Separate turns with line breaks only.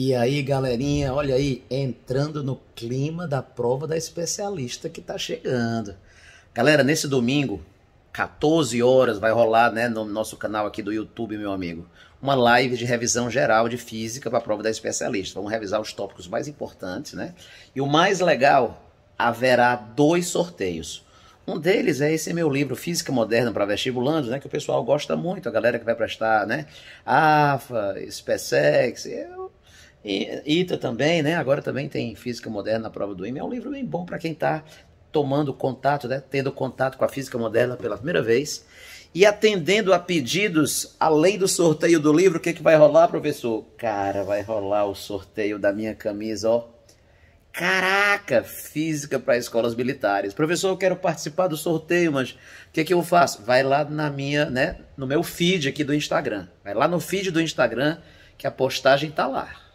E aí, galerinha, olha aí, entrando no clima da prova da especialista que tá chegando. Galera, nesse domingo, 14 horas, vai rolar, né, no nosso canal aqui do YouTube, meu amigo, uma live de revisão geral de física para a prova da especialista. Vamos revisar os tópicos mais importantes, né? E o mais legal, haverá dois sorteios. Um deles é esse meu livro, Física Moderna para Vestibulandos, né, que o pessoal gosta muito, a galera que vai prestar, né, AFA, SPSEX, eu e Ita também, né? Agora também tem Física Moderna na prova do IME. É um livro bem bom para quem está tomando contato, né? tendo contato com a física moderna pela primeira vez. E atendendo a pedidos, além do sorteio do livro, o que, que vai rolar, professor? Cara, vai rolar o sorteio da minha camisa, ó. Caraca, física para escolas militares. Professor, eu quero participar do sorteio, mas o que, que eu faço? Vai lá na minha,
né, no meu feed aqui do Instagram. Vai lá no feed do Instagram que a postagem tá lá.